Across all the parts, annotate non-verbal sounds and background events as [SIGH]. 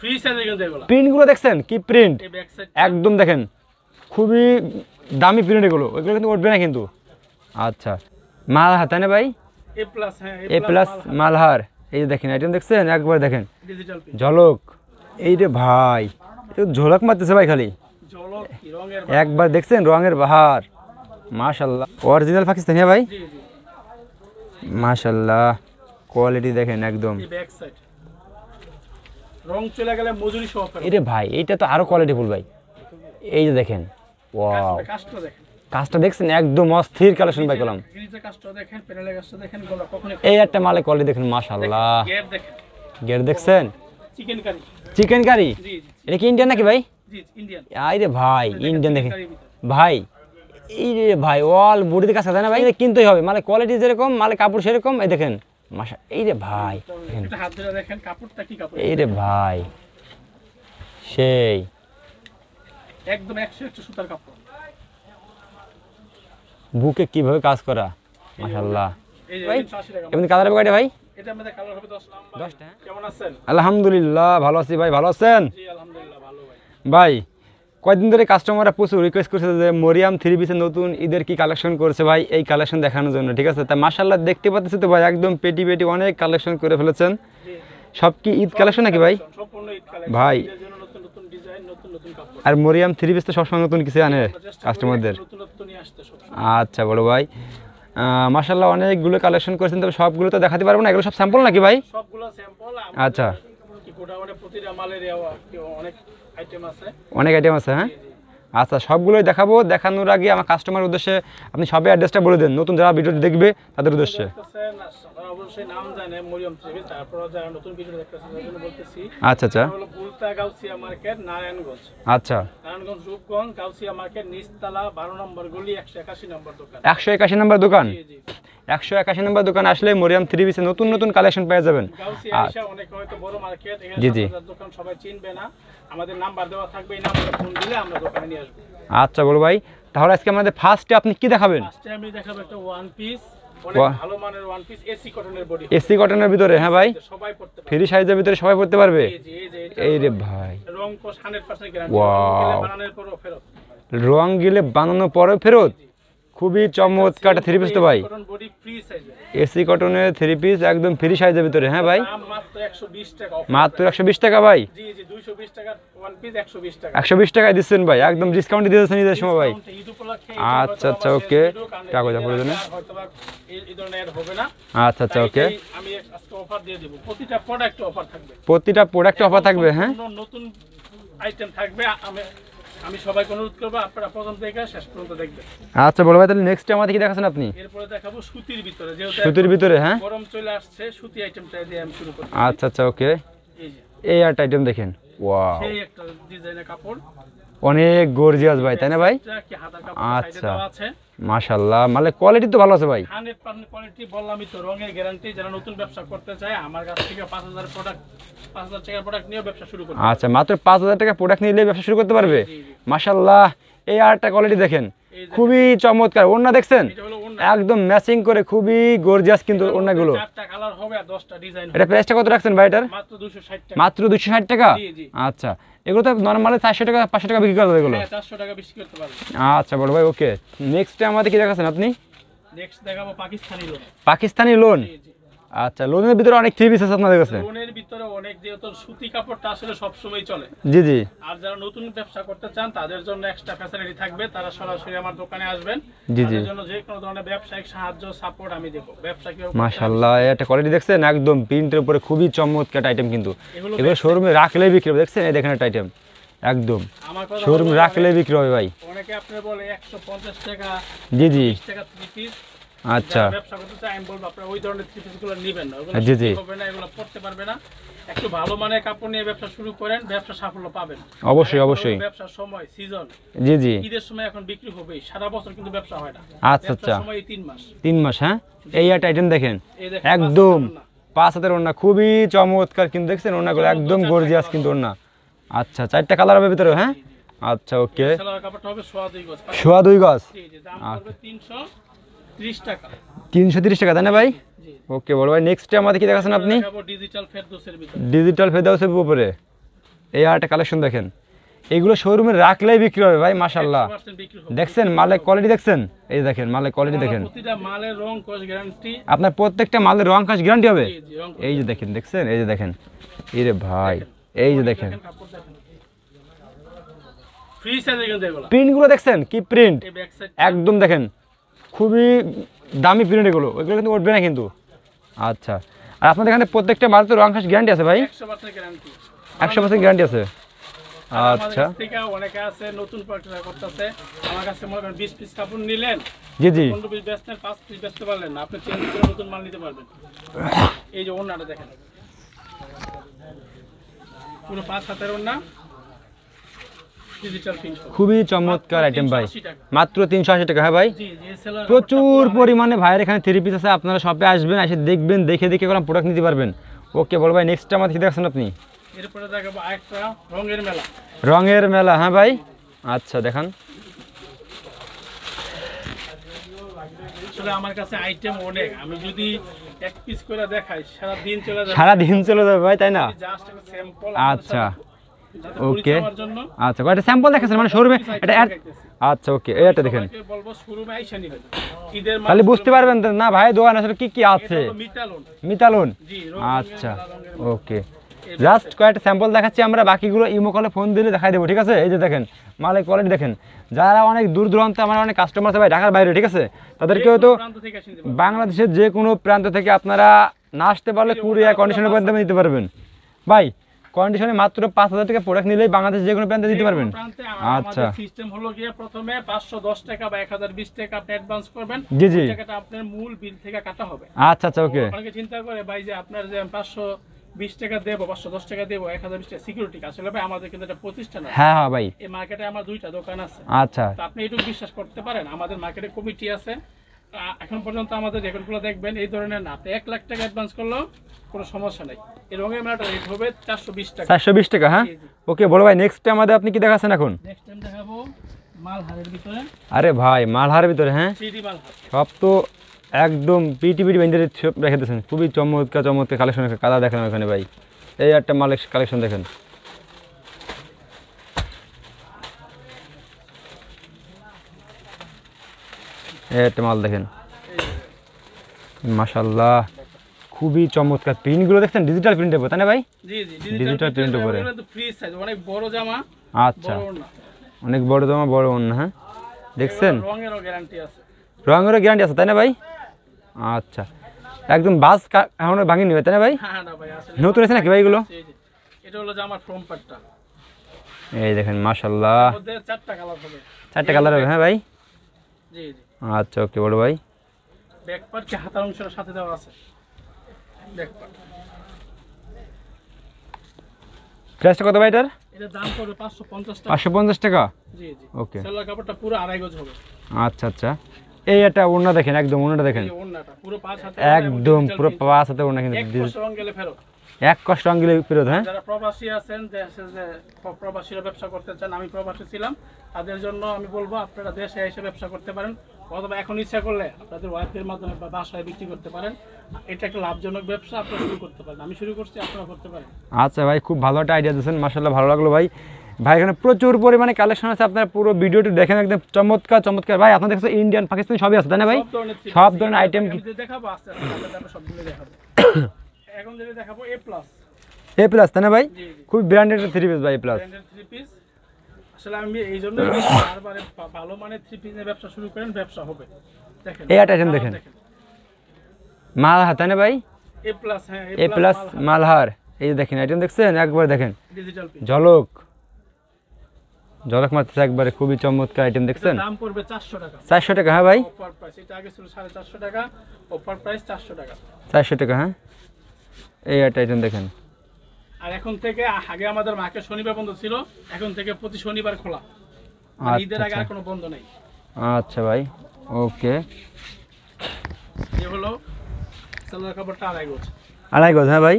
প্রিন্টগুলো দেখছেন কি প্রিন্ট একদম দেখেন খুবই দামি প্রিন্ট এগুলো ওইগুলো কিন্তু উঠবে না কিন্তু আচ্ছা মালহার তাই না ভাই A plus A plus Malhar এই যে দেখেন আইটেম দেখছেন একবার দেখেন ঝলক এই রে ভাই ঝলক মারতেছে ভাই খালি একবার দেখছেন রঙের বাহার মাশাল্লাহ অরিজিনাল পাকিস্তানি ভাই মাশাল্লাহ কোয়ালিটি দেখেন একদম রং চলে গেলে মজুরি সহ এটা ভাই এটা তো আরো কোয়ালিটিফুল ভাই এই যে দেখেন ওয়াও কাজটা দেখেন কাজটা দেখছেন একদম অস্থির কালেকশন ভাই করলাম এই একটা মালে কোয়ালিটি দেখেন মাশাআল্লাহ গেট দেখছেন চিকেন কারি চিকেন কারি এটা কি ইন্ডিয়ান নাকি ভাই আই ভাই ইন্ডিয়ান দেখেন ভাই এই রে ভাই অল বডিতে কাজ না ভাই কিনতেই হবে মানে কোয়ালিটি যেরকম মালে কাপড় সেরকম এই দেখেন মাসা এই রে ভাই এই রে ভাই সেই একদম সুতার কাপড় বুকে কিভাবে কাজ করা মাশাল্লাহ এমনি কালার ভাই হ্যাঁ। আলহামদুলিল্লাহ ভালো আছি ভাই ভালো আছেন ভাই কয়েকদিন ধরে কাস্টমাররা প্রচুর রিকোয়েস্ট করছে যে মরিয়াম থ্রি পিসের নতুন ঈদের কী কালেকশন করছে ভাই এই কালেকশন দেখানোর জন্য ঠিক আছে তা মার্শাল্লাহ দেখতে পাচ্ছি তো ভাই একদম পেটি পেটি অনেক কালেকশন করে ফেলেছেন সব কি ঈদ কালেকশন নাকি ভাই ভাই আর মরিয়াম থ্রি পিস তো সবসময় নতুন কিছু আনে কাস্টমারদের আচ্ছা বড় ভাই মার্শাল্লাহ অনেকগুলো কালেকশন করেছেন তবে সবগুলো তো দেখাতে পারবো না এগুলো সব স্যাম্পল নাকি ভাই আচ্ছা অনেক আইটেম আছে হ্যাঁ আচ্ছা সবগুলোই দেখাবো দেখানোর আগে আমার কাস্টমার উদ্দেশ্যে আপনি সবাই অ্যাড্রেসটা বলে দেন নতুন যারা ভিডিওটি দেখবে তাদের উদ্দেশ্যে আচ্ছা আচ্ছা, আচ্ছা। একশো একাশি নম্বর দোকান একশো একাশি নম্বর দোকান আসলে মরিয়াম থ্রি নতুন নতুন কালেকশন পেয়ে যাবেন জি জি আমাদের নাম্বার দেওয়া থাকবে এই নাম্বারে ফোন দিলে আমরা দোকানে নিয়ে আসবো আচ্ছা বলো ভাই তাহলে আজকে আমাদের ফার্স্টে আপনি কি দেখাবেন ফার্স্টে আমি দেখাবো একটা ওয়ান হ্যাঁ পিস রং কোশ বানানোর পরও গেলে বানানোর পরেও ফেরত খুবই চমৎকার থ্রি পিস তো ভাই এসি কটনের থ্রি পিস একদম ফ্রি সাইজের ভিতরে হ্যাঁ ভাই মাত্র একশো বিশ টাকা ভাই একশো বিশ টাকায় দিচ্ছেন ভাই একদম ডিসকাউন্ট দিয়েছেন ঈদের সময় ভাই আচ্ছা আচ্ছা ওকে কাগজ আপনার জন্য আচ্ছা আচ্ছা ওকে প্রতিটা প্রোডাক্ট অফার থাকবে হ্যাঁ নতুন আইটেম থাকবে আমি সবাইকে অনুরোধ করবো আপনারা প্রথম থেকে শেষ পর্যন্ত দেখবেন আচ্ছা বড় ভাই তাহলে নেক্সট আমাকে কি দেখাচ্ছেন আপনি এরপরে দেখাবো সুতির ভিতরে যেহেতু সুতির ভিতরে হ্যাঁ গরম চলে আসছে সুতি আইটেমটা দিয়ে আমি শুরু করছি আচ্ছা আচ্ছা ওকে এই আট আইটেম দেখেন ওয়াও সেই একটা ডিজাইনের কাপড় অনেক গর্জিয়াস ভাই তাই না ভাই আচ্ছা আচ্ছা মাশাল্লাহ মানে কোয়ালিটি তো ভালো আছে ভাই 100% কোয়ালিটি তো রঙের গ্যারান্টি যারা নতুন ব্যবসা করতে চায় আমার কাছ থেকে 5000 প্রোডাক্ট 5000 টাকার প্রোডাক্ট নিয়ে ব্যবসা শুরু আচ্ছা মাত্র 5000 টাকা প্রোডাক্ট নিলে ব্যবসা শুরু করতে পারবে মাশাল্লাহ এই আরটা কোয়ালিটি দেখেন খুবই চমৎকার ওন্না দেখছেন একদম ম্যাচিং করে খুবই গর্জিয়াস কিন্তু ওন্নাগুলো এটা প্রাইসটা কত রাখছেন ভাই এটার মাত্র 260 টাকা মাত্র 260 টাকা আচ্ছা এগুলো তো নর্মালি চারশো টাকা পাঁচশো টাকা বিক্রি হ্যাঁ, করতে এগুলো আচ্ছা বড় ভাই ওকে নেক্সট আমাদের কি দেখাচ্ছেন আপনি নেক্সট দেখাবো পাকিস্তানি লোন পাকিস্তানি লোন আচ্ছা লোনের ভিতরে অনেক থ্রি পিস আছে আপনাদের কাছে লোনের ভিতরে অনেক যেহেতু সুতি কাপড়টা আসলে সব সময় চলে জি জি আর যারা নতুন ব্যবসা করতে চান তাদের জন্য এক্সট্রা ফ্যাসিলিটি থাকবে তারা সরাসরি আমার দোকানে আসবেন জি জি জন্য যে কোনো ধরনের ব্যবসায়িক সাহায্য সাপোর্ট আমি দেব ব্যবসা কি মাশাআল্লাহ এটা কোয়ালিটি দেখছেন একদম প্রিন্টের উপরে খুবই চমৎকার আইটেম কিন্তু এগুলো শোরুমে রাখলেই বিক্রি হবে দেখছেন এই দেখেন একটা আইটেম একদম শোরুমে রাখলেই বিক্রি হবে ভাই অনেকে আপনি বলে 150 টাকা জি জি 30 টাকা 30 পিস আচ্ছা ব্যবসা করতে চাই আমি বলবো ওই ধরনের নেবেন না ওগুলো হ্যাঁ, হবে না এগুলো পড়তে পারবে না একটু ভালো মানের কাপড় নিয়ে ব্যবসা শুরু করেন ব্যবসা সাফল্য পাবেন অবশ্যই অবশ্যই ব্যবসার সময় সিজন জি জি ঈদের সময় এখন বিক্রি হবে সারা বছর কিন্তু ব্যবসা হয় না আচ্ছা আচ্ছা সময় 3 মাস 3 মাস হ্যাঁ এই আর টাইটেন দেখেন একদম পাঁচ হাতের ওড়না খুবই চমৎকার কিন্তু দেখছেন ওড়নাগুলো একদম গর্জিয়াস কিন্তু ওড়না আচ্ছা চারটা কালার হবে ভিতরে হ্যাঁ আচ্ছা ওকে সোয়া দুই গাছ সোয়া দুই গাছ আচ্ছা তিনশো তিরিশ টাকা তাই না ভাই ওকে বড় ভাই নেক্সট আমাদের কি দেখাচ্ছেন আপনি ডিজিটাল ফেরদাউসের উপরে এই আরেকটা কালেকশন দেখেন এগুলো শোরুমে রাখলেই বিক্রি হবে ভাই মাশাল্লাহ দেখছেন মালের কোয়ালিটি দেখছেন এই দেখেন মালের কোয়ালিটি দেখেন আপনার প্রত্যেকটা মালের রং কাজ গ্যারান্টি হবে এই যে দেখেন দেখছেন এই যে দেখেন এরে ভাই এই যে দেখেন প্রিন্টগুলো দেখছেন কি প্রিন্ট একদম দেখেন খুবই দামি প্রিন্ট এগুলো ওইগুলো কিন্তু উঠবে না কিন্তু আচ্ছা আর আপনাদের এখানে প্রত্যেকটা মাল তো রং গ্যারান্টি আছে ভাই একশো পার্সেন্ট গ্যারান্টি আছে আচ্ছা অনেকে আছে নতুন আমার কাছে মনে পিস কাপড় নিলেন জি জি বেচতেন পিস পারলেন না আপনি চেঞ্জ করে নতুন মাল নিতে পারবেন এই যে দেখেন পুরো পাঁচ খুবই চমৎকার আইটেম ভাই মাত্র তিনশো আশি টাকা হ্যাঁ ভাই প্রচুর পরিমাণে ভাইয়ের এখানে থ্রি পিস আছে আপনারা সবাই আসবেন এসে দেখবেন দেখে দেখে কোনো প্রোডাক্ট নিতে পারবেন ওকে বলো ভাই নেক্সট আমার কি দেখছেন আপনি রঙের মেলা হ্যাঁ ভাই আচ্ছা দেখান আমার কাছে আইটেম অনেক আমি যদি এক পিস করে দেখাই সারা দিন চলে যাবে সারা দিন চলে যাবে ভাই তাই না আচ্ছা ওকে আচ্ছা কয়টা স্যাম্পল দেখাচ্ছেন মানে শোরুমে এটা আচ্ছা ওকে এটা দেখেন তাহলে বুঝতে পারবেন না ভাই দোকান আসলে কি কি আছে মিতালুন আচ্ছা ওকে জাস্ট কয়েকটা স্যাম্পল দেখাচ্ছি আমরা বাকিগুলো ইমো ফোন দিলে দেখাই দেবো ঠিক আছে এই যে দেখেন মালের কোয়ালিটি দেখেন যারা অনেক দূর দূরান্ত আমার অনেক কাস্টমার আছে ভাই ঢাকার বাইরে ঠিক আছে তাদেরকে হয়তো বাংলাদেশের যে কোনো প্রান্ত থেকে আপনারা না আসতে পারলে কুরিয়ার কন্ডিশনের মাধ্যমে নিতে পারবেন ভাই কন্ডিশনে মাত্র পাঁচ হাজার টাকা প্রোডাক্ট নিলেই বাংলাদেশ যে কোনো প্রান্তে দিতে পারবেন আচ্ছা সিস্টেম হলো গিয়ে প্রথমে পাঁচশো দশ টাকা বা এক হাজার বিশ টাকা আপনি অ্যাডভান্স করবেন জি জি টাকাটা আপনার মূল বিল থেকে কাটা হবে আচ্ছা আচ্ছা ওকে আপনাকে চিন্তা করে ভাই যে আপনার যে পাঁচশো টাকা দেবো পাঁচশো দশ টাকা দেবো এক হাজার বিশ টাকা সিকিউরিটি আসলে ভাই আমাদের কিন্তু একটা প্রতিষ্ঠান হ্যাঁ হ্যাঁ ভাই এই মার্কেটে আমার দুইটা দোকান আছে আচ্ছা আপনি এটুকু বিশ্বাস করতে পারেন আমাদের মার্কেটে কমিটি আছে এখন পর্যন্ত আমাদের রেকর্ডগুলো দেখবেন এই ধরনের না এক লাখ টাকা অ্যাডভান্স করলো কোনো সমস্যা নেই রঙের মেলাটা রেট হবে চারশো বিশ টাকা চারশো বিশ টাকা হ্যাঁ ওকে বলো ভাই নেক্সট টাইম আমাদের আপনি কি দেখাচ্ছেন এখন নেক্সট টাইম দেখাবো আরে ভাই মালহারের ভিতরে হ্যাঁ সব তো একদম পিটি পিটি বেঞ্জের রেখে দিয়েছেন খুবই চমৎকার চমৎকার কালেকশন কাদা দেখেন ওখানে ভাই এই একটা মালের কালেকশন দেখেন একটা মাল দেখেন মাশাল্লাহ খুবই চমৎকার প্রিন্টগুলো দেখছেন ডিজিটাল প্রিন্টের উপর তাই না ভাই ডিজিটাল প্রিন্টের উপরে অনেক বড় জামা আচ্ছা অনেক বড় জামা বড় অন্য হ্যাঁ দেখছেন রঙেরও গ্যারান্টি আছে তাই না ভাই আচ্ছা একদম বাস এখনো ভাঙিনি তাই না ভাই হ্যাঁ, হ্যাঁ, নতুন আছে নাকি ভাই এগুলো এটা হলো ফ্রম এই দেখেন মাশাল্লাহ চারটা কালার হবে হ্যাঁ ভাই জি জি আচ্ছা ওকে বড় ভাই ব্যাক কি হাতার অংশের সাথে আছে কত ভাই এটার এটা দাম 550 টাকা 550 টাকা জি জি ওকে কাপড়টা পুরো আড়াই গজ হবে আচ্ছা আচ্ছা এই এটা ওড়না দেখেন একদম ওড়নাটা দেখেন এই পুরো পাঁচ হাতে একদম পুরো পাঁচ হাতে ওড়না কিন্তু এক গেলে এক কষ্ট আঙ্গুলে বিরোধ হ্যাঁ যারা প্রবাসী আছেন যে প্রবাসীরা ব্যবসা করতে চান আমি প্রবাসী ছিলাম তাদের জন্য আমি বলবো আপনারা দেশে এসে ব্যবসা করতে পারেন অথবা এখন ইচ্ছা করলে আপনাদের ওয়াইফের মাধ্যমে বা বাসায় বিক্রি করতে পারেন এটা একটা লাভজনক ব্যবসা আপনারা শুরু করতে পারেন আমি শুরু করছি আপনারা করতে পারেন আচ্ছা ভাই খুব ভালো একটা আইডিয়া দিয়েছেন মার্শাল্লাহ ভালো লাগলো ভাই ভাই এখানে প্রচুর পরিমাণে কালেকশন আছে আপনার পুরো ভিডিওটি দেখেন একদম চমৎকার চমৎকার ভাই আপনার দেখছেন ইন্ডিয়ান পাকিস্তানি সবই আছে তাই না ভাই সব ধরনের আইটেম দেখাবো আস্তে আস্তে সবগুলো দেখাবো [COUGHS] এ প্লাস তাই না ভাই খুব ব্র্যান্ডেড থ্রি পিস ভাই প্লাস এই দেখেন ভাই এ প্লাস হ্যাঁ, মালহার এই যে দেখেন আইটেম দেখছেন দেখেন ঝলক ঝলক মারতেছে একবারে খুবই চমৎকার আইটেম দেখছেন দাম টাকা হ্যাঁ ভাই চারশো টাকা অফার টাকা হ্যাঁ এই টাইটান দেখেন আর এখন থেকে আগে আমাদের মাকে শনিবার বন্ধ ছিল এখন থেকে প্রতি শনিবার খোলা আর মানে ঈদের আগে আচ্ছা, আর আচ্ছা। কোনো বন্ধ নেই আচ্ছা ভাই ওকে এই হলো সালোয়ার কাপড়টা আড়াই গজ আড়াই গজ হ্যাঁ ভাই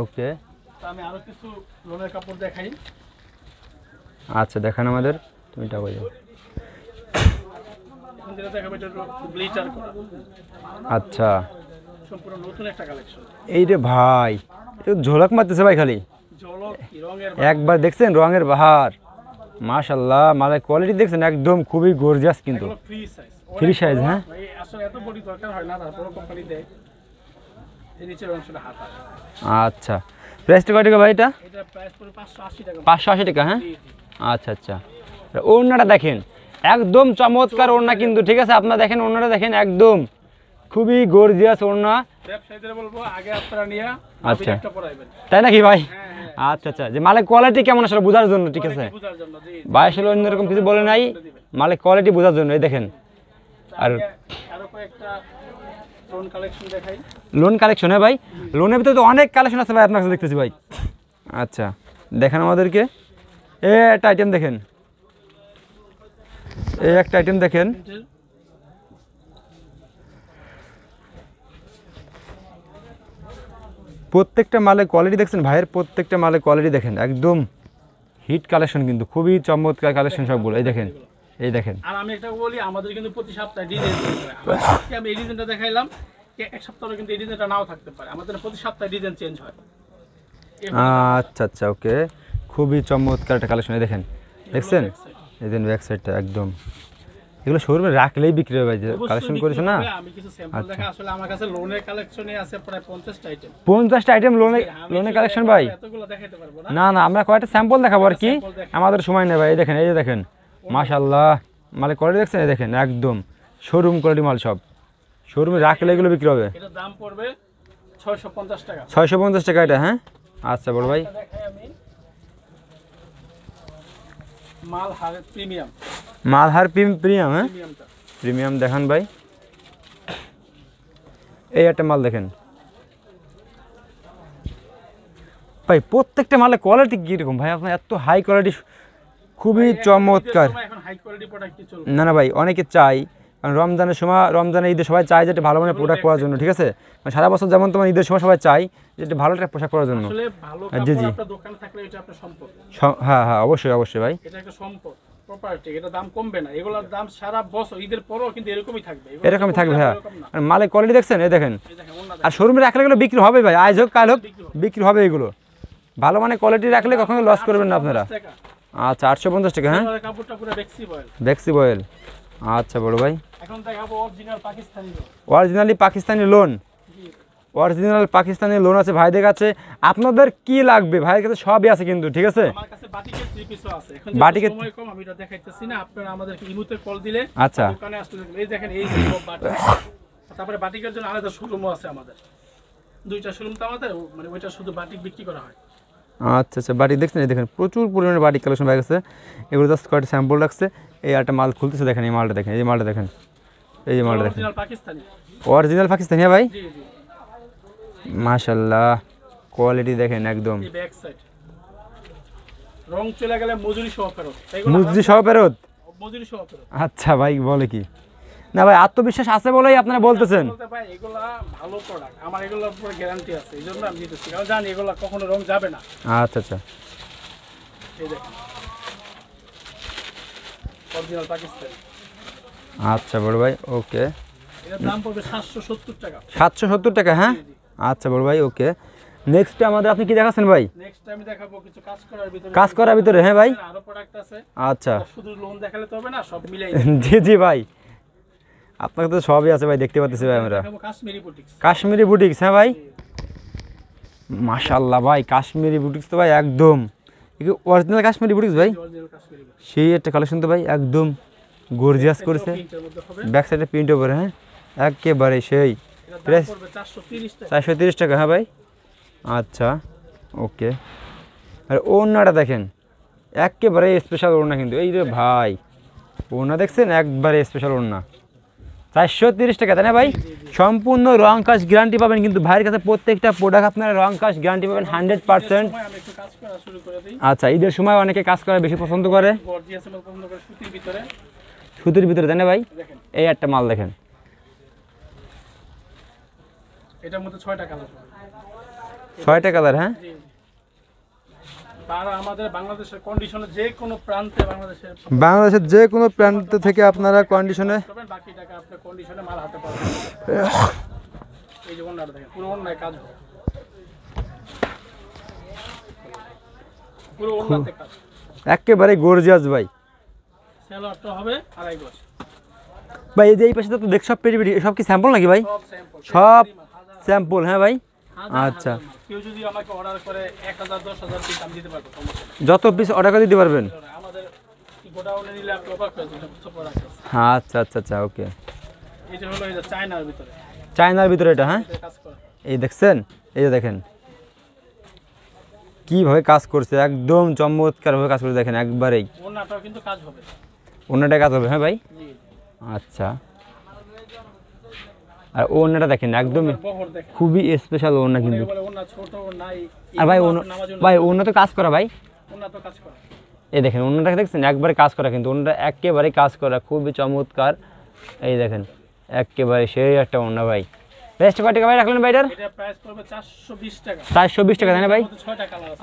ওকে আমি আরও কিছু লোনের কাপড় দেখাই আচ্ছা দেখান আমাদের তুমি টাকা যাও আচ্ছা সম্পূর্ণ নতুন একটা কালেকশন এইটা ভাই ঝলক মারতেছে ভাই খালি একবার দেখছেন রঙের বাহার মাশাল্লাহ মালের কোয়ালিটি দেখছেন একদম খুবই গর্জাস কিন্তু ফ্রি সাইজ হ্যাঁ আচ্ছা প্রাইসটা কয় টাকা ভাই এটা পাঁচশো আশি টাকা হ্যাঁ আচ্ছা আচ্ছা ওড়নাটা দেখেন একদম চমৎকার ওড়না কিন্তু ঠিক আছে আপনারা দেখেন ওড়নাটা দেখেন একদম খুবই গর্জিয়াস ওড়না আচ্ছা তাই নাকি ভাই হ্যাঁ, হ্যাঁ। আচ্ছা আচ্ছা যে মালের কোয়ালিটি কেমন আসলে বোঝার জন্য ঠিক আছে ভাই আসলে অন্যরকম কিছু বলে নাই মালের কোয়ালিটি বোঝার জন্য এই দেখেন আচ্ছা, আর লোন কালেকশন হ্যাঁ ভাই লোনের ভিতরে তো অনেক কালেকশন আছে ভাই আপনার কাছে দেখতেছি ভাই আচ্ছা দেখেন আমাদেরকে এ একটা আইটেম দেখেন এই একটা আইটেম দেখেন প্রত্যেকটা মালে কোয়ালিটি দেখছেন ভাইয়ের প্রত্যেকটা মালে কোয়ালিটি দেখেন একদম হিট কালেকশন কিন্তু খুবই চমৎকার কালেকশন সবগুলো এই দেখেন এই দেখেন আর আমি একটা বলি আমাদের কিন্তু প্রতি সপ্তাহে ডিজাইন আমি এই ডিজাইনটা দেখাইলাম এক সপ্তাহ কিন্তু এই ডিজাইনটা নাও থাকতে পারে আমাদের প্রতি সপ্তাহে ডিজাইন চেঞ্জ হয় আচ্ছা আচ্ছা ওকে খুবই চমৎকার একটা কালেকশন দেখেন দেখছেন এই দেখেন ব্যাক সাইডটা একদম এগুলো শোরুমে রাখলেই বিক্রি হবে কালেকশন করেছো না আমি কিছু স্যাম্পল আচ্ছা। দেখা আসলে আমার কাছে লোনের কালেকশনই আছে প্রায় টা আইটেম টা আইটেম লোনে লোনের কালেকশন ভাই এতগুলো দেখাইতে পারবো না না না আমরা কয়েকটা স্যাম্পল দেখাবো আর কি আমাদের সময় নেই ভাই এই দেখেন এই যে দেখেন মাশাআল্লাহ মানে কোয়ালিটি দেখছেন এই দেখেন একদম শোরুম কোয়ালিটি মাল সব শোরুমে রাখলে এগুলো বিক্রি হবে এটা দাম পড়বে 650 টাকা 650 টাকা এটা হ্যাঁ আচ্ছা বড় ভাই দেখাই আমি মালহার প্রিমিয়াম প্রিমিয়াম হ্যাঁ প্রিমিয়াম দেখান ভাই এই একটা মাল দেখেন ভাই প্রত্যেকটা মালের কোয়ালিটি কীরকম ভাই আপনার এত হাই কোয়ালিটি খুবই চমৎকার না না ভাই অনেকে চাই কারণ রমজানের সময় রমজানে ঈদের সবাই চায় যে একটা ভালো মানে প্রোডাক্ট পরার জন্য ঠিক আছে মানে সারা বছর যেমন তোমার ঈদের সময় সবাই চাই যে একটা ভালো একটা পোশাক পরার জন্য জি জি হ্যাঁ হ্যাঁ অবশ্যই অবশ্যই ভাই দাম এরকমই থাকবে হ্যাঁ আর মালের কোয়ালিটি দেখছেন এই দেখেন আর শোরুমে রাখলে গেলে বিক্রি হবে ভাই আজ হোক কাল হোক বিক্রি হবে এগুলো ভালো মানে কোয়ালিটি রাখলে কখনো লস করবেন না আপনারা আচ্ছা আটশো পঞ্চাশ টাকা হ্যাঁ দেখছি বয়েল আচ্ছা বড় ভাই এখন দেখাবো original Pakistani originally Pakistani lawn original Pakistani lawn আছে ভাইদের কাছে আপনাদের কি লাগবে ভাইয়ের কাছে সবই আছে কিন্তু ঠিক আছে আচ্ছা। দেখেন মানে আচ্ছা আচ্ছা বাড়ি দেখছেন এই দেখেন প্রচুর পরিমাণে আছে এগুলো জাস্ট কয়েকটা স্যাম্পল রাখছে এই একটা মাল খুলতেছে দেখেন এই মালটা দেখেন এই মালটা দেখেন এই যে মাল দেখেন অরিজিনাল পাকিস্তানি হ্যাঁ ভাই মাশাল্লাহ কোয়ালিটি দেখেন একদম সহ ফেরত আচ্ছা ভাই বলে কি না ভাই আত্মবিশ্বাস আছে বলেই আপনারা বলতেছেন আচ্ছা, জানি এগুলা কখনো যাবে না আচ্ছা আচ্ছা পাকিস্তান আচ্ছা বড় ভাই ওকে সাতশো সত্তর টাকা হ্যাঁ আচ্ছা বড় ভাই ওকে নেক্সট আমাদের আপনি কি দেখাচ্ছেন ভাই নেক্সট আমি দেখাবো কিছু কাজ করার ভিতরে কাজ করার ভিতরে হ্যাঁ ভাই আরো প্রোডাক্ট আছে আচ্ছা শুধু লোন দেখালে তো হবে না সব মিলাই [LAUGHS] জি জি ভাই আপনাকে তো সবই আছে ভাই দেখতে পাচ্ছি ভাই আমরা কাশ্মীরি বুটিক্স কাশ্মীরি বুটিক্স হ্যাঁ ভাই মাশাআল্লাহ ভাই কাশ্মীরি বুটিক্স তো ভাই একদম অরিজিনাল কাশ্মীরি বুটিক্স ভাই সেই একটা কালেকশন তো ভাই একদম গর্জিয়াস করেছে ব্যাক সাইডে প্রিন্ট ওপরে হ্যাঁ একেবারে সেই প্রাইস চারশো তিরিশ টাকা হ্যাঁ ভাই আচ্ছা ওকে আর ওড়নাটা দেখেন একেবারে স্পেশাল ওড়না কিন্তু এই রে ভাই ওনা দেখছেন একবারে স্পেশাল ওড়না চারশো তিরিশ টাকা তাই না ভাই সম্পূর্ণ রং কাজ গ্যারান্টি পাবেন কিন্তু ভাইয়ের কাছে প্রত্যেকটা প্রোডাক্ট আপনারা রং কাজ গ্যারান্টি পাবেন হান্ড্রেড পার্সেন্ট আচ্ছা ঈদের সময় অনেকে কাজ করা বেশি পছন্দ করে সুতির ভিতরে জানে ভাই এই একটা মাল দেখেন ছয়টা কালার হ্যাঁ আমাদের বাংলাদেশের যে কোনো প্রান্তে বাংলাদেশের যে কোনো থেকে আপনারা কন্ডিশনে একেবারে গর্জিয়াস ভাই ভাই এই যে এই পাশে তো দেখ সব পেরি সব কি স্যাম্পল নাকি ভাই সব স্যাম্পল হ্যাঁ ভাই আচ্ছা কেউ যদি আমাকে অর্ডার করে 1000 10000 পিস আমি দিতে পারবো যত পিস অর্ডার করে দিতে পারবেন গোডাউনে নিলে আপনি অবাক হয়ে যাবেন হ্যাঁ আচ্ছা আচ্ছা আচ্ছা ওকে হলো চায়নার ভিতরে চায়নার ভিতরে এটা হ্যাঁ এই দেখছেন এই যে দেখেন কিভাবে কাজ করছে একদম চমৎকারভাবে কাজ করে দেখেন একবারেই ওনাটাও কিন্তু কাজ হবে অন্যটা কাজ হবে হ্যাঁ ভাই আচ্ছা আর ওনাটা দেখেন একদমই খুবই স্পেশাল ওনা কিন্তু আর ভাই ভাই ওনা তো কাজ করা ভাই এই দেখেন অন্যটাকে দেখছেন একবারে কাজ করা কিন্তু ওনাটা একেবারে কাজ করা খুবই চমৎকার এই দেখেন একেবারে সেই একটা ওনা ভাই বেস্ট কয় টাকা ভাই রাখলেন ভাইটার চারশো বিশ টাকা তাই না ভাই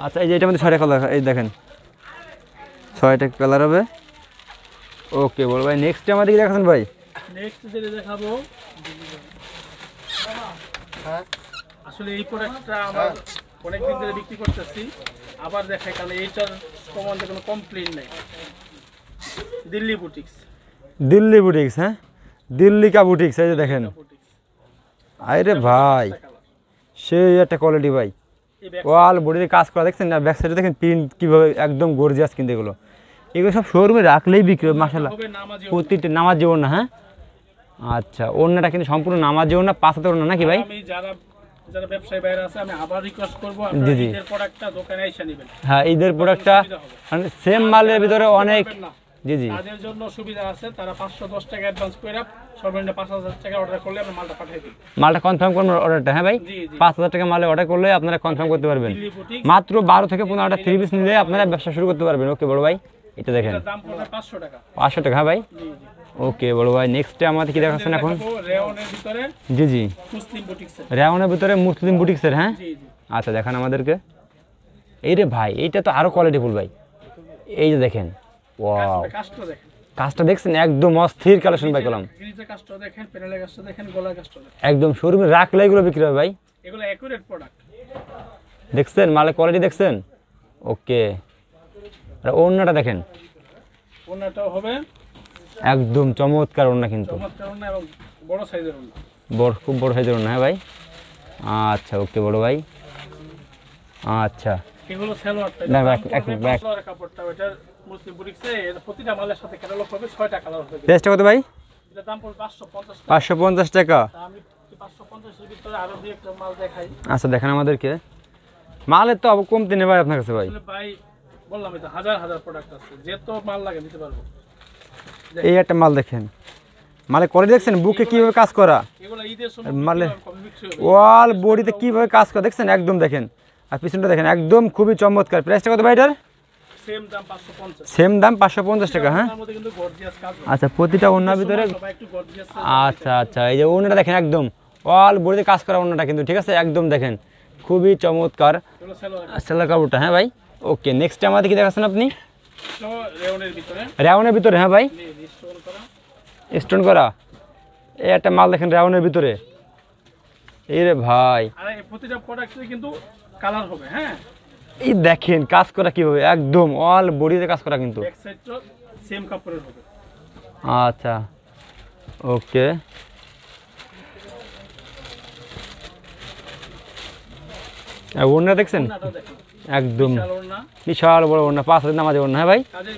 আচ্ছা এই যে এটার মধ্যে ছয়টা কালার এই দেখেন ছয়টা কালার হবে ওকে বল ভাই নেক্সট আমাদের কি দেখাছেন ভাই নেক্সট যেটা দেখাবো হ্যাঁ আসলে এই প্রোডাক্টটা আমার দিন ধরে বিক্রি করতেছি আবার দেখাই কারণ এইটার সম্বন্ধে কোনো কমপ্লেইন নাই দিল্লি বুটিক্স দিল্লি বুটিক্স হ্যাঁ দিল্লি কা বুটিক্স এই যে দেখেন আরে ভাই সেই একটা কোয়ালিটি ভাই ওয়াল বডিতে কাজ করা দেখছেন না ব্যাক সাইডে দেখেন প্রিন্ট কীভাবে একদম গর্জিয়াস কিন্তু এগুলো এগুলো সব শোরুমে রাখলেই বিক্রি হবে মাসাল্লাহ প্রতিটা নামাজ যেও না হ্যাঁ আচ্ছা ওড়নাটা কিন্তু সম্পূর্ণ নামাজ যেও না পাঁচ হাতে ওড়না নাকি ভাই আপনারা হ্যাঁ প্রোডাক্টটা মানে সেম মালের ভিতরে অনেক জি জি অর্ডার মালটা কনফার্ম অর্ডারটা হ্যাঁ ভাই টাকা অর্ডার আপনারা কনফার্ম হ্যাঁ, করতে পারবেন মাত্র বারো থেকে পনেরো থ্রি পিস নিলে আপনারা ব্যবসা শুরু করতে পারবেন ওকে বড় ভাই এটা দেখেন পাঁচশো টাকা হ্যাঁ ভাই ওকে বড় ভাই নেক্সটে আমাদের কি দেখাচ্ছেন এখন জি জি রেওনের ভিতরে মুসলিম বুটিক্সের হ্যাঁ আচ্ছা দেখেন আমাদেরকে এই রে ভাই এইটা তো আরও ফুল ভাই এই যে দেখেন ওয়াও কাজটা দেখছেন একদম অস্থির কালেকশন ভাই করলাম একদম শোরুমে রাখলে এগুলো বিক্রি হবে ভাই দেখছেন মালের কোয়ালিটি দেখছেন ওকে আর ওড়নাটা দেখেন হবে একদম চমৎকার ওড়না কিন্তু বড় বড় খুব বড় সাইজের ওড়না হ্যাঁ ভাই আচ্ছা ওকে বড় ভাই আচ্ছা মালের ভাই টাকা আচ্ছা দেখেন আমাদেরকে মালের তো কমতে নেই আপনার কাছে ভাই ভাই বললাম এটা হাজার হাজার প্রোডাক্ট আছে যত মাল লাগে নিতে পারবো এই একটা মাল দেখেন মালে করে দেখছেন বুকে কিভাবে কাজ করা মালে ওয়াল বডিতে কিভাবে কাজ করা দেখছেন একদম দেখেন আর পিছনটা দেখেন একদম খুবই চমৎকার প্রাইসটা কত ভাই সেম দাম পাঁচশো পঞ্চাশ টাকা হ্যাঁ আচ্ছা প্রতিটা ওনার ভিতরে আচ্ছা আচ্ছা এই যে অন্যটা দেখেন একদম অল বডিতে কাজ করা অন্যটা কিন্তু ঠিক আছে একদম দেখেন খুবই চমৎকার সেলার কাপড়টা হ্যাঁ ভাই ওকে নেক্সট আমাদের কি দেখাচ্ছেন আপনি রেওনের ভিতরে হ্যাঁ ভাই স্টোন করা এই একটা মাল দেখেন রেওনের ভিতরে এই রে ভাই হ্যাঁ? এই দেখেন কাজ করা কিভাবে একদম অল বডিতে কাজ করা কিন্তু আচ্ছা ওকে ওনারা দেখছেন একদম বিশাল বড় ওড়না পাঁচ হাজার নামাজের ওড়না হ্যাঁ ভাই কাজের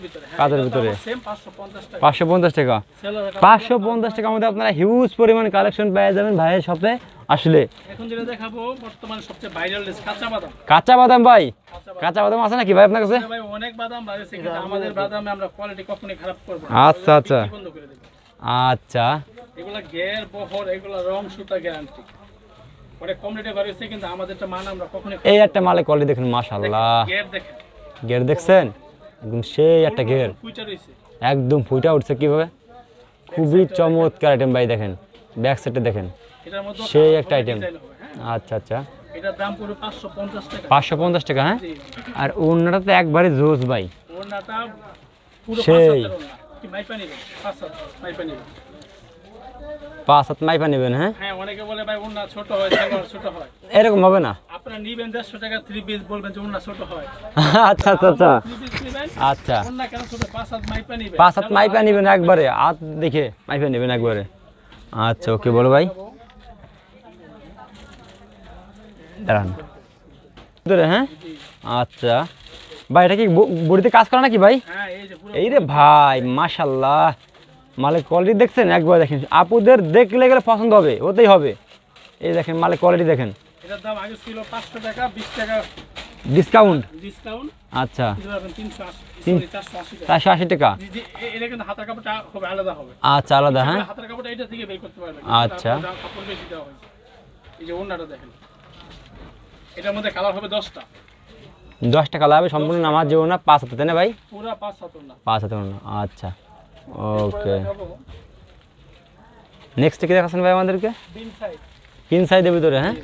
ভিতরে হ্যাঁ, পাঁচশো পঞ্চাশ টাকা পাঁচশো পঞ্চাশ টাকার মধ্যে আপনারা হিউজ পরিমাণ কালেকশন পেয়ে যাবেন ভাইয়ের সাথে আসলে কাঁচা বাদাম ভাই কাঁচা বাদাম আছে নাকি ভাই আপনার কাছে আচ্ছা আচ্ছা আচ্ছা বহর রং সুতা গ্যারান্টি এই একটা মালে কোয়ালিটি দেখেন মাশাআল্লাহ গের দেখছেন একদম সেই একটা গের একদম ফুইটা উঠছে কিভাবে খুবই চমৎকার আইটেম ভাই দেখেন ব্যাক সাইডে দেখেন সেই একটা আইটেম হ্যাঁ। আচ্ছা আচ্ছা পাঁচশো পঞ্চাশ টাকা হ্যাঁ আর ওনাটা তো একবারে জোস ভাই সেই পাঁচ হাত মাইপা নেবেন হ্যাঁ, হ্যাঁ অনেকে বলে ভাই ছোট হয় ছোট হয় এরকম হবে না [LAUGHS] আচ্ছা আচ্ছা আচ্ছা আচ্ছা পাঁচ হাত একবারে দেখে একবারে আচ্ছা ওকে বলো ভাই দাঁড়ান হ্যাঁ আচ্ছা ভাই এটা কি বুড়িতে কাজ করে নাকি ভাই হ্যাঁ, এই রে ভাই মাসাল্লাহ মালের কোয়ালিটি দেখছেন একবার দেখেন আপুদের দেখলে গেলে পছন্দ হবে ওতেই হবে এই দেখেন মালের কোয়ালিটি দেখেন টাকা ডিসকাউন্ট আচ্ছা। আশি টাকা আচ্ছা আলাদা হ্যাঁ আচ্ছা দশটা কালার হবে সম্পূর্ণ আমার জীবন না পাঁচ হাতে তাই না ভাই পাঁচ হাতে পাঁচ হাতে না আচ্ছা ওকে নেক্সট কি দেখাচ্ছেন ভাই আমাদেরকে পিন সাইডের ভিতরে হ্যাঁ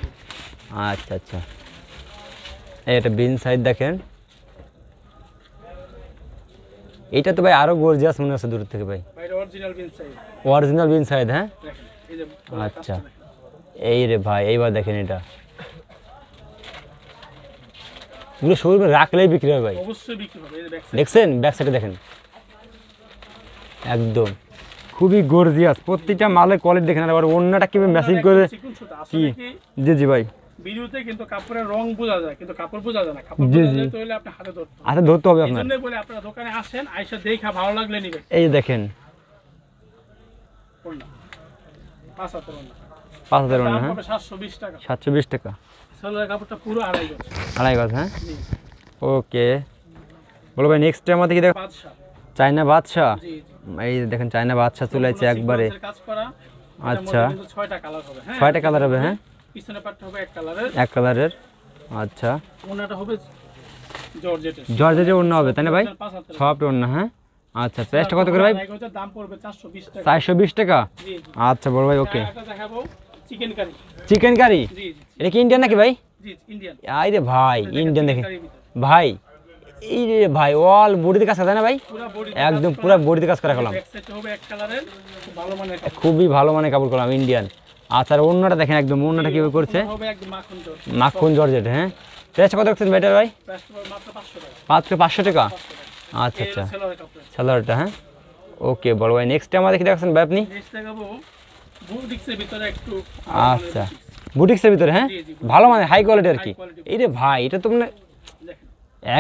আচ্ছা আচ্ছা এই এটা বিন সাইড দেখেন এটা তো ভাই আরো গর্জিয়াস মনে হচ্ছে দূর থেকে ভাই অরিজিনাল বিন সাইড হ্যাঁ আচ্ছা এই রে ভাই এইবার দেখেন এটা পুরো শরীরে রাখলেই বিক্রি হবে ভাই দেখছেন ব্যাক সাইডে দেখেন একদম খুবই গর্জিয়াস প্রত্যেকটা মালের কোয়ালিটি দেখেন আর অন্যটা কীভাবে ম্যাচিং করে কি জি জি ভাই চাইনা কিন্তু ধরতে হবে আপনার এই দেখেন পাঁচ হ্যাঁ টাকা আড়াই হ্যাঁ ওকে নেক্সট টাইম এই দেখেন চায়না বাচ্চা তুলেছে একবারে আচ্ছা ছয়টা কালার হবে হ্যাঁ, হ্যাঁ? এক কালারের আচ্ছা জর্জেটের ওন্না হবে তাই না ভাই সফট ওন্না হ্যাঁ আচ্ছা প্রাইসটা আচ্ছা। কত করে ভাই চারশো বিশ টাকা আচ্ছা বড় ভাই ওকে চিকেন কারি এটা কি ইন্ডিয়ান নাকি ভাই ইন্ডিয়ান আইরে ভাই ইন্ডিয়ান দেখে ভাই এই রে ভাই অল বডিতে কাজ করা না ভাই একদম পুরো বডিতে কাজ করা করলাম খুবই ভালো মানে কাপড় করলাম ইন্ডিয়ান আচ্ছা আর অন্যটা দেখেন একদম অন্যটা কীভাবে করছে মাখন জর্জেট হ্যাঁ প্রাইসটা কত রাখছেন বেটার ভাই মাত্র পাঁচশো টাকা আচ্ছা আচ্ছা স্যালারটা হ্যাঁ ওকে বড় ভাই নেক্সট আমাদের কি দেখছেন ভাই আপনি আচ্ছা বুটিক্সের ভিতরে হ্যাঁ ভালো মানে হাই কোয়ালিটি আর কি এই রে ভাই এটা তো মানে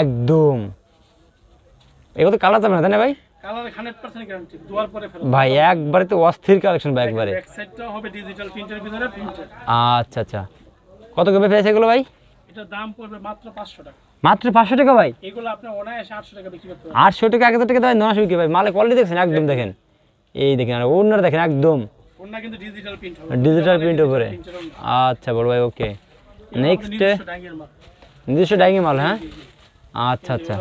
একদম এগুলো তো কালার যাবে না তাই না ভাই ভাই একবারে তো অস্থির কালেকশন ভাই একবারে আচ্ছা আচ্ছা কত করে প্রাইস এগুলো ভাই এটার দাম পড়বে মাত্র 500 টাকা মাত্র 500 টাকা ভাই এগুলো আপনি অনায়াসে টাকা বিক্রি টাকা 1000 টাকা দেয় 900 কি ভাই মালে কোয়ালিটি দেখেন একদম দেখেন এই দেখেন আর ওনার দেখেন একদম ডিজিটাল প্রিন্ট উপরে আচ্ছা বড় ভাই ওকে নেক্সট নিজস্ব ডাঙ্গের মাল হ্যাঁ আচ্ছা আচ্ছা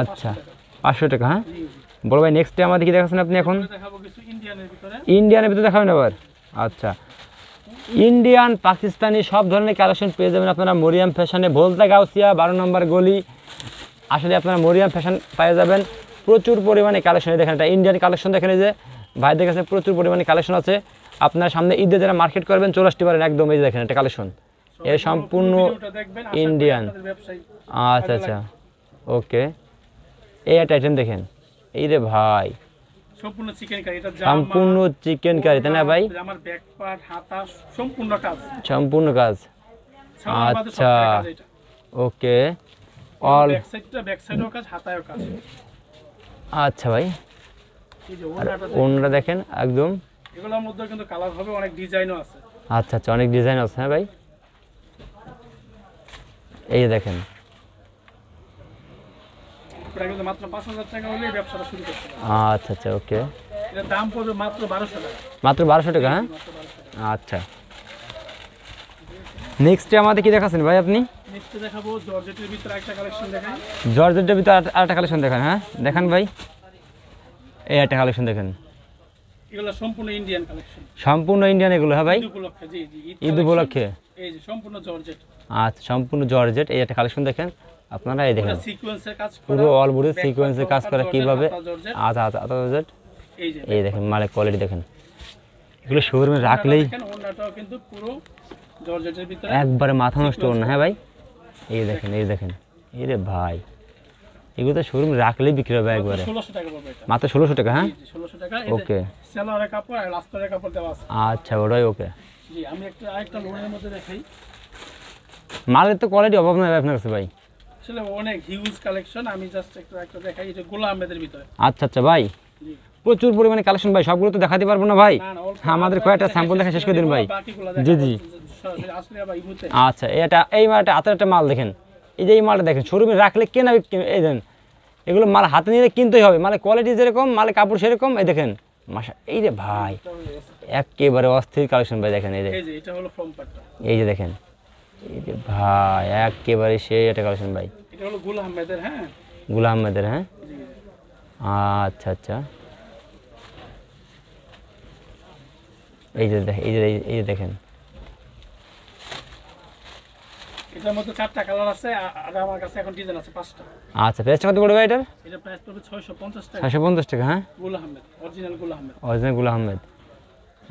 আচ্ছা পাঁচশো টাকা হ্যাঁ বড় ভাই নেক্সট ডে আমাদের কি দেখাচ্ছেন আপনি এখন ইন্ডিয়ানের ভিতরে দেখাবেন আবার আচ্ছা ইন্ডিয়ান পাকিস্তানি সব ধরনের কালেকশন পেয়ে যাবেন আপনারা মরিয়াম ফ্যাশনে ভোলতা গাউসিয়া বারো নম্বর গলি আসলে আপনারা মরিয়াম ফ্যাশন পেয়ে যাবেন প্রচুর পরিমাণে কালেকশন দেখেন এটা ইন্ডিয়ান কালেকশন দেখেন যে ভাইদের কাছে প্রচুর পরিমাণে কালেকশন আছে আপনার সামনে ঈদে যারা মার্কেট করবেন চলে আসতে পারেন একদম এই দেখেন এটা কালেকশন এ সম্পূর্ণ ইন্ডিয়ান আচ্ছা আচ্ছা ওকে এই একটা আইটেম দেখেন এই রে ভাই সম্পূর্ণ চিকেন কারি সম্পূর্ণ চিকেন কারি তাই না ভাই সম্পূর্ণ কাজ আচ্ছা ওকে আচ্ছা ভাই ওনরা দেখেন একদম আছে আচ্ছা আচ্ছা অনেক ডিজাইন আছে হ্যাঁ ভাই এই দেখেন আচ্ছা আচ্ছা ওকে মাত্র বারোশো টাকা হ্যাঁ আচ্ছা নেক্সটে আমাদের কি দেখাচ্ছেন ভাই আপনি জর্জেটের ভিতরে একটা কালেকশন দেখান হ্যাঁ দেখান ভাই এই একটা কালেকশন দেখেন এগুলো সম্পূর্ণ ইন্ডিয়ান কালেকশন সম্পূর্ণ ইন্ডিয়ান এগুলো হ্যাঁ ভাই ঈদ উপলক্ষে এই যে সম্পূর্ণ জর্জেট আচ্ছা সম্পূর্ণ জর্জেট এই একটা কালেকশন দেখেন আপনারা এই দেখেন সিকোয়েন্সের কাজ পুরো অল বডি সিকোয়েন্সের কাজ করা কিভাবে আচ্ছা আচ্ছা আচ্ছা জর্জেট এই যে এই দেখেন মানে কোয়ালিটি দেখেন এগুলো শোরুমে রাখলেই ওনাটাও কিন্তু পুরো জর্জেটের ভিতরে একবারে মাথা নষ্ট না হ্যাঁ ভাই এই দেখেন এই দেখেন এই রে ভাই এগুলো শোরুম রাখলেই বিক্রি হবে একবারে মাত্র ষোলোশো টাকা হ্যাঁ ওকে আচ্ছা ওটাই ওকে মালের তো কোয়ালিটি অভাব নাই আপনার কাছে ভাই আচ্ছা, আচ্ছা প্রচুর পরিমাণে কালেকশন ভাই সবগুলো তো না ভাই আমাদের কয়েকটা স্যাম্পল শেষ করে দিন ভাই জি জি আচ্ছা এটা এই মালটা আতের একটা মাল দেখেন এই যে এই মালটা দেখেন শোরুমে রাখলে কেনাবে এই দেন এগুলো মাল হাতে নিয়ে কিনতেই হবে মানে কোয়ালিটি যেরকম মালে কাপড় সেরকম এই দেখেন মাসা এই রে ভাই একেবারে অস্থির কালেকশন ভাই দেখেন এই যে এই যে দেখেন এই যে ভাই একেবারে সেই একটা কালেকশন ভাই গুল আহমেদের হ্যাঁ হ্যাঁ আচ্ছা আচ্ছা এই যে দেখেন এই যে এই যে দেখেন এটার মধ্যে চারটা কালার আছে আর আমার কাছে এখন ডিজাইন আছে পাঁচটা আচ্ছা প্রাইসটা কত পড়বে এটার এটা প্রাইস পড়বে 650 টাকা 650 টাকা হ্যাঁ গুল আহমেদ অরিজিনাল গুল আহমেদ অরিজিনাল গুল আহমেদ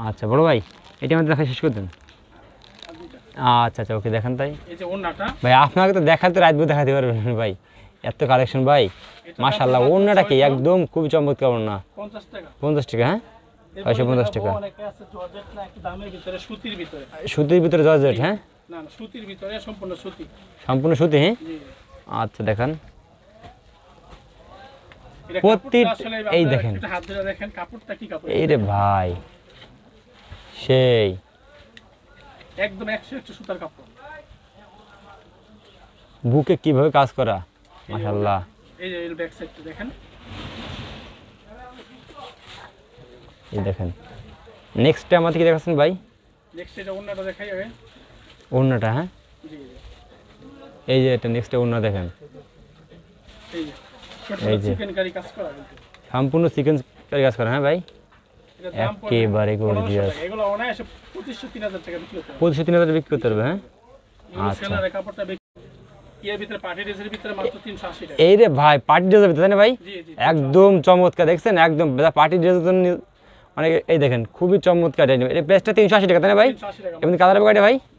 আচ্ছা বড় ভাই এটা আমাদের দেখা শেষ করে দেন আচ্ছা আচ্ছা ওকে দেখান তাই এই যে ওন্নাটা ভাই আপনাকে তো দেখাতে রাতবু দেখাতে পারবেন ভাই এত কালেকশন ভাই মাশাআল্লাহ ওন্নাটা কি একদম খুব চমৎকার ওন্না 50 টাকা 50 টাকা হ্যাঁ ছয়শো পঞ্চাশ টাকা সুতির ভিতরে জর্জেট হ্যাঁ সম্পূর্ণ সুতি হ্যাঁ? আচ্ছা দেখেন এই দেখেন এই রে ভাই সেই বুকে কিভাবে কাজ করা মাসাল্লাহ দেখেন নেক্সট নেক্সটটা আমাদের কি দেখাচ্ছেন ভাই নেক্সট এটা অন্যটা দেখাই হবে ওড়নাটা হ্যাঁ এই যে এটা নেক্সট ওড়না দেখেন এই যে সম্পূর্ণ চিকেন কারি কাজ করা হ্যাঁ ভাই একেবারে গর্জিয়াস পঁচিশশো তিন হাজার বিক্রি করতে পারবে হ্যাঁ আচ্ছা এই রে ভাই পার্টি ড্রেসের ভিতরে ভাই একদম চমৎকার দেখছেন একদম পার্টি ড্রেসের জন্য অনেক এই দেখেন খুবই চমৎকার এই প্লেসটা তিনশো আশি টাকা তাই না ভাই এমনি কালার ভাই